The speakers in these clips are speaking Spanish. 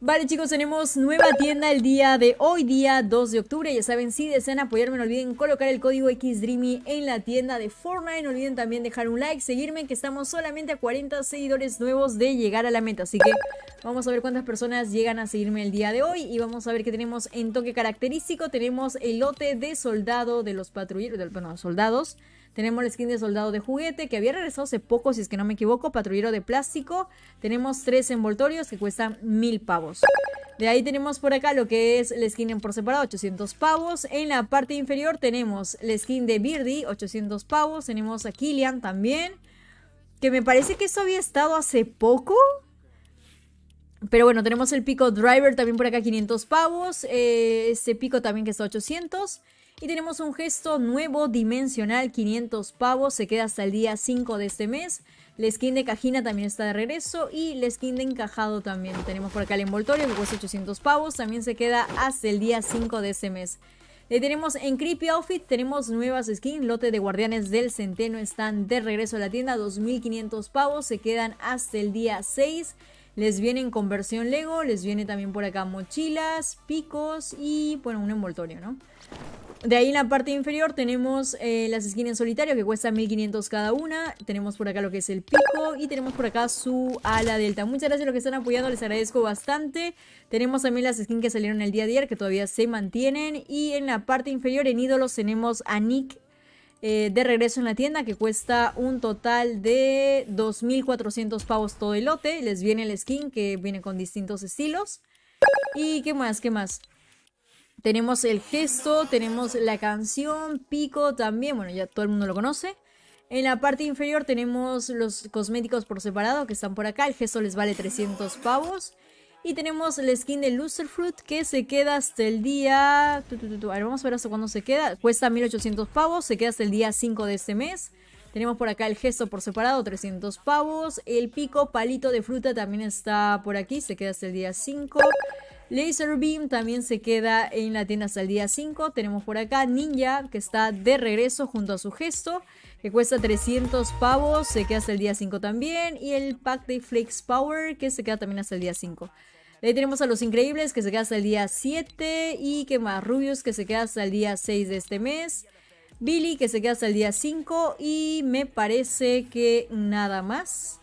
Vale chicos, tenemos nueva tienda el día de hoy, día 2 de octubre. Ya saben, si desean apoyarme, no olviden colocar el código XDreamy en la tienda de Fortnite. No olviden también dejar un like, seguirme, que estamos solamente a 40 seguidores nuevos de llegar a la meta. Así que vamos a ver cuántas personas llegan a seguirme el día de hoy. Y vamos a ver qué tenemos en toque característico. Tenemos el lote de soldado de los patrulleros, de, bueno, soldados. Tenemos la skin de soldado de juguete que había regresado hace poco, si es que no me equivoco, patrullero de plástico. Tenemos tres envoltorios que cuestan mil pavos. De ahí tenemos por acá lo que es la skin en por separado, 800 pavos. En la parte inferior tenemos la skin de Birdie, 800 pavos. Tenemos a Killian también, que me parece que eso había estado hace poco. Pero bueno, tenemos el pico driver también por acá, 500 pavos. Eh, ese pico también que está 800. Y tenemos un gesto nuevo dimensional, 500 pavos, se queda hasta el día 5 de este mes. La skin de cajina también está de regreso y la skin de encajado también. Tenemos por acá el envoltorio que cuesta 800 pavos, también se queda hasta el día 5 de este mes. Le tenemos en Creepy Outfit, tenemos nuevas skins, lote de guardianes del centeno están de regreso a la tienda, 2.500 pavos, se quedan hasta el día 6. Les vienen en conversión Lego, les viene también por acá mochilas, picos y, bueno, un envoltorio, ¿no? De ahí en la parte inferior tenemos eh, las skins en solitario que cuesta 1500 cada una. Tenemos por acá lo que es el pico y tenemos por acá su ala delta. Muchas gracias a los que están apoyando, les agradezco bastante. Tenemos también las skins que salieron el día de ayer que todavía se mantienen. Y en la parte inferior en ídolos tenemos a Nick eh, de regreso en la tienda que cuesta un total de 2.400 pavos todo el lote. Les viene el skin que viene con distintos estilos. ¿Y qué más? ¿Qué más? Tenemos el gesto, tenemos la canción, pico también, bueno, ya todo el mundo lo conoce. En la parte inferior tenemos los cosméticos por separado que están por acá, el gesto les vale 300 pavos. Y tenemos la skin de fruit que se queda hasta el día... A ver, vamos a ver hasta cuándo se queda. Cuesta 1800 pavos, se queda hasta el día 5 de este mes. Tenemos por acá el gesto por separado, 300 pavos. El pico palito de fruta también está por aquí, se queda hasta el día 5. Laser Beam también se queda en la tienda hasta el día 5. Tenemos por acá Ninja, que está de regreso junto a su gesto, que cuesta 300 pavos, se queda hasta el día 5 también. Y el pack de Flakes Power, que se queda también hasta el día 5. ahí tenemos a Los Increíbles, que se queda hasta el día 7. Y que más Rubius, que se queda hasta el día 6 de este mes. Billy, que se queda hasta el día 5. Y me parece que nada más.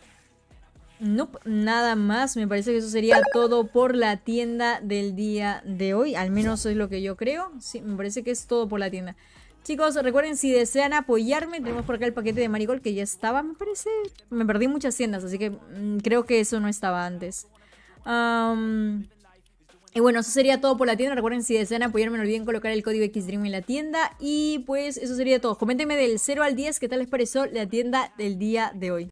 Nope, nada más. Me parece que eso sería todo por la tienda del día de hoy. Al menos es lo que yo creo. Sí, me parece que es todo por la tienda. Chicos, recuerden, si desean apoyarme, tenemos por acá el paquete de Marigol que ya estaba, me parece. Me perdí muchas tiendas, así que mm, creo que eso no estaba antes. y bueno, eso sería todo por la tienda. Recuerden, si desean apoyarme, no olviden colocar el código XDream en la tienda. Y pues eso sería todo. Coméntenme del 0 al 10 qué tal les pareció la tienda del día de hoy.